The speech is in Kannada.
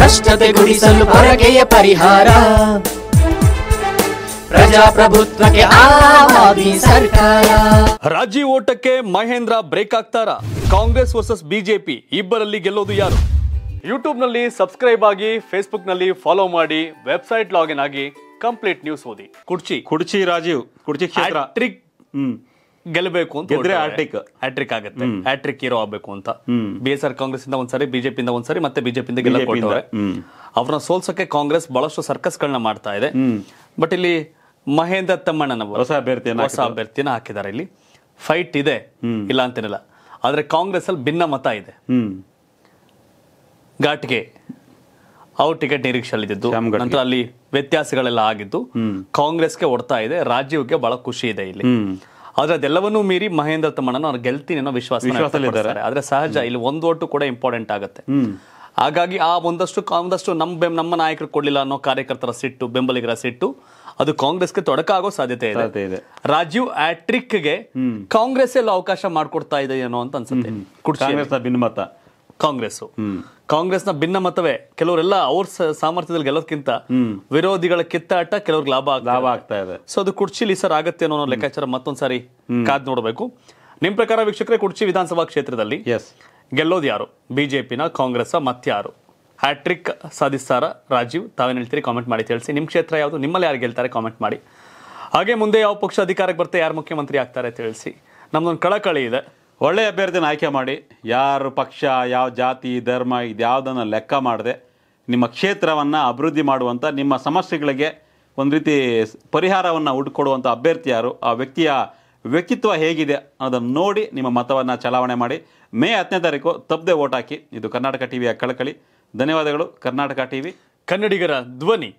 ಭ್ರಷ್ಟತೆ ಗುಡಿಸಲು ಪರಕೆಯ ಪರಿಹಾರ ಪ್ರಜಾಪ್ರಭುತ್ವಕ್ಕೆ ಸರ್ಕಾರ ರಾಜ್ಯ ಓಟಕ್ಕೆ ಮಹೇಂದ್ರ ಬ್ರೇಕ್ ಆಗ್ತಾರ ಕಾಂಗ್ರೆಸ್ ವರ್ಸಸ್ ಬಿಜೆಪಿ ಇಬ್ಬರಲ್ಲಿ ಗೆಲ್ಲೋದು ಯಾರು ಯೂಟ್ಯೂಬ್ನಲ್ಲಿ ಸಬ್ಸ್ಕ್ರೈಬ್ ಆಗಿ ಫೇಸ್ಬುಕ್ನಲ್ಲಿ ಫಾಲೋ ಮಾಡಿ ವೆಬ್ಸೈಟ್ ಲಾಗಿನ್ ಆಗಿ ಕಂಪ್ಲೀಟ್ ನ್ಯೂಸ್ ಓದಿ ಕುರ್ಚಿ ಕುರ್ಚಿ ರಾಜೀವ್ ಕುರ್ಚಿ ಕ್ಷೇತ್ರ ಟ್ರಿಕ್ ಹ್ಮ್ ಗೆಲ್ಲಬೇಕು ಅಂತ ಇದ್ರೆ ಹ್ಯಾಟ್ರಿಕ್ ಹ್ಯಾಟ್ರಿಕ್ ಆಗುತ್ತೆ ಹ್ಯಾಟ್ರಿಕ್ ಹೀರೋ ಆಗಬೇಕು ಅಂತ ಬಿ ಎಸ್ ಆರ್ ಕಾಂಗ್ರೆಸ್ ಇಂದ ಒಂದ್ಸರಿ ಬಿಜೆಪಿ ಇಂದ ಒಂದ್ಸರಿ ಮತ್ತೆ ಬಿಜೆಪಿ ಇಂದ ಗೆಲ್ಲಕೊಟ್ಟಿದ್ದಾರೆ ಅವ್ರನ್ನ ಸೋಲ್ಸಕ್ಕೆ ಕಾಂಗ್ರೆಸ್ ಬಹಳಷ್ಟು ಸರ್ಕಸ್ ಗಳನ್ನ ಮಾಡ್ತಾ ಇದೆ ಬಟ್ ಇಲ್ಲಿ ಮಹೇಂದ್ರ ತಮ್ಮಣ್ಣನ ಹೊಸ ಅಭ್ಯರ್ಥಿಯನ್ನ ಹೊಸ ಅಭ್ಯರ್ಥಿನ ಹಾಕಿದ್ದಾರೆ ಇಲ್ಲಿ ಫೈಟ್ ಇದೆ ಇಲ್ಲ ಅಂತೇನಿಲ್ಲ ಆದ್ರೆ ಕಾಂಗ್ರೆಸ್ ಅಲ್ಲಿ ಭಿನ್ನ ಮತ ಇದೆ ಘಾಟ್ಗೆ ಔಟ್ ಟಿಕೆಟ್ ನಿರೀಕ್ಷೆಯಲ್ಲಿದ್ದು ನಂತರ ಅಲ್ಲಿ ವ್ಯತ್ಯಾಸಗಳೆಲ್ಲ ಆಗಿದ್ದು ಕಾಂಗ್ರೆಸ್ಗೆ ಒಡ್ತಾ ಇದೆ ರಾಜೀವ್ಗೆ ಬಹಳ ಖುಷಿ ಇದೆ ಇಲ್ಲಿ ಆದ್ರೆ ಅದೆಲ್ಲವನ್ನೂ ಮೀರಿ ಮಹೇಂದ್ರ ತಮ್ಮಣ್ಣನ ಅವ್ರು ಗೆಲ್ತೀನಿ ಅನ್ನೋ ವಿಶ್ವಾಸ ಆದ್ರೆ ಸಹಜ ಇಲ್ಲಿ ಒಂದು ಕೂಡ ಇಂಪಾರ್ಟೆಂಟ್ ಆಗುತ್ತೆ ಹಾಗಾಗಿ ಆ ಒಂದಷ್ಟು ಒಂದಷ್ಟು ನಮ್ಮ ಬೆಂ ನಮ್ಮ ನಾಯಕರು ಕೊಡ್ಲಿಲ್ಲ ಅನ್ನೋ ಕಾರ್ಯಕರ್ತರ ಸಿಟ್ಟು ಬೆಂಬಲಿಗರ ಸಿಟ್ಟು ಅದು ಕಾಂಗ್ರೆಸ್ಗೆ ತೊಡಕಾಗೋ ಸಾಧ್ಯತೆ ಇದೆ ರಾಜೀವ್ ಗೆ ಕಾಂಗ್ರೆಸ್ ಎಲ್ಲ ಅವಕಾಶ ಮಾಡಿಕೊಡ್ತಾ ಇದೆ ಏನೋ ಅಂತ ಅನ್ಸುತ್ತೆ ಕಾಂಗ್ರೆಸ್ ಕಾಂಗ್ರೆಸ್ನ ಭಿನ್ನ ಮತವೇ ಕೆಲವರೆಲ್ಲ ಅವ್ರ ಸಾಮರ್ಥ್ಯದಲ್ಲಿ ಗೆಲ್ಲೋದಕ್ಕಿಂತ ವಿರೋಧಿಗಳ ಕಿತ್ತಾಟ ಕೆಲವ್ರಿಗೆ ಲಾಭ ಲಾಭ ಆಗ್ತಾ ಇದೆ ಸೊ ಅದು ಕುರ್ಚಿಲಿ ಸರ್ ಆಗತ್ತೆ ಅನ್ನೋ ಲೆಕ್ಕಾಚಾರ ಮತ್ತೊಂದ್ಸಾರಿ ಕಾದ್ ನೋಡಬೇಕು ನಿಮ್ ಪ್ರಕಾರ ವೀಕ್ಷಕರೇ ಕುರ್ಚಿ ವಿಧಾನಸಭಾ ಕ್ಷೇತ್ರದಲ್ಲಿ ಗೆಲ್ಲೋದು ಯಾರು ಬಿಜೆಪಿನ ಕಾಂಗ್ರೆಸ್ ಯಾರು ಹ್ಯಾಟ್ರಿಕ್ ಸಾಧಿಸ್ತಾರ ರಾಜೀವ್ ತಾವೇನು ಹೇಳ್ತೀರಿ ಕಾಮೆಂಟ್ ಮಾಡಿ ತಿಳಿಸಿ ನಿಮ್ಮ ಕ್ಷೇತ್ರ ಯಾವುದು ನಿಮ್ಮಲ್ಲಿ ಯಾರು ಗೆಲ್ತಾರೆ ಕಾಮೆಂಟ್ ಮಾಡಿ ಹಾಗೆ ಮುಂದೆ ಯಾವ ಪಕ್ಷ ಅಧಿಕಾರಕ್ಕೆ ಬರ್ತಾರೆ ಯಾರು ಮುಖ್ಯಮಂತ್ರಿ ಆಗ್ತಾರೆ ತಿಳಿಸಿ ನಮ್ದೊಂದು ಕಳಕಳಿ ಇದೆ ಒಳ್ಳೆಯ ಅಭ್ಯರ್ಥಿನ ಆಯ್ಕೆ ಮಾಡಿ ಯಾರು ಪಕ್ಷ ಯಾವ ಜಾತಿ ಧರ್ಮ ಇದ್ಯಾವುದನ್ನು ಲೆಕ್ಕ ಮಾಡದೆ ನಿಮ್ಮ ಕ್ಷೇತ್ರವನ್ನು ಅಭಿವೃದ್ಧಿ ಮಾಡುವಂಥ ನಿಮ್ಮ ಸಮಸ್ಯೆಗಳಿಗೆ ಒಂದು ರೀತಿ ಪರಿಹಾರವನ್ನು ಹುಡ್ಕೊಡುವಂಥ ಅಭ್ಯರ್ಥಿ ಯಾರು ಆ ವ್ಯಕ್ತಿಯ ವ್ಯಕ್ತಿತ್ವ ಹೇಗಿದೆ ಅನ್ನೋದನ್ನು ನೋಡಿ ನಿಮ್ಮ ಮತವನ್ನು ಚಲಾವಣೆ ಮಾಡಿ ಮೇ ಹತ್ತನೇ ತಾರೀಕು ತಪ್ಪದೆ ಓಟ್ ಹಾಕಿ ಇದು ಕರ್ನಾಟಕ ವಿಯ ಕಳಕಳಿ ಧನ್ಯವಾದಗಳು ಕರ್ನಾಟಕ ವಿ ಕನ್ನಡಿಗರ ಧ್ವನಿ